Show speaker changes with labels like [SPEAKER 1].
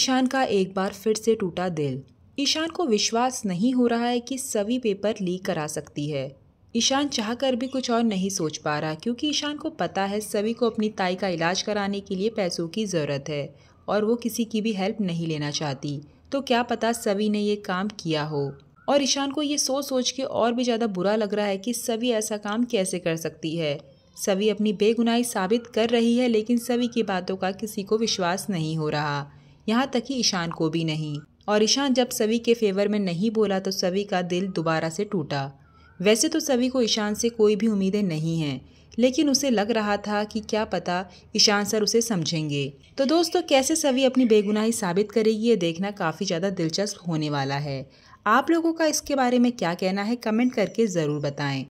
[SPEAKER 1] ईशान का एक बार फिर से टूटा दिल ईशान को विश्वास नहीं हो रहा है कि सभी पेपर लीक करा सकती है ईशान चाह कर भी कुछ और नहीं सोच पा रहा क्योंकि ईशान को पता है सभी को अपनी ताई का इलाज कराने के लिए पैसों की ज़रूरत है और वो किसी की भी हेल्प नहीं लेना चाहती तो क्या पता सभी ने ये काम किया हो और ईशान को ये सोच सोच के और भी ज़्यादा बुरा लग रहा है कि सभी ऐसा काम कैसे कर सकती है सभी अपनी बेगुनाही साबित कर रही है लेकिन सभी की बातों का किसी को विश्वास नहीं हो रहा यहाँ तक कि ईशान को भी नहीं और ईशान जब सभी के फेवर में नहीं बोला तो सभी का दिल दोबारा से टूटा वैसे तो सभी को ईशान से कोई भी उम्मीदें नहीं हैं लेकिन उसे लग रहा था कि क्या पता ईशान सर उसे समझेंगे तो दोस्तों कैसे सभी अपनी बेगुनाही साबित करेगी ये देखना काफ़ी ज़्यादा दिलचस्प होने वाला है आप लोगों का इसके बारे में क्या कहना है कमेंट करके ज़रूर बताएं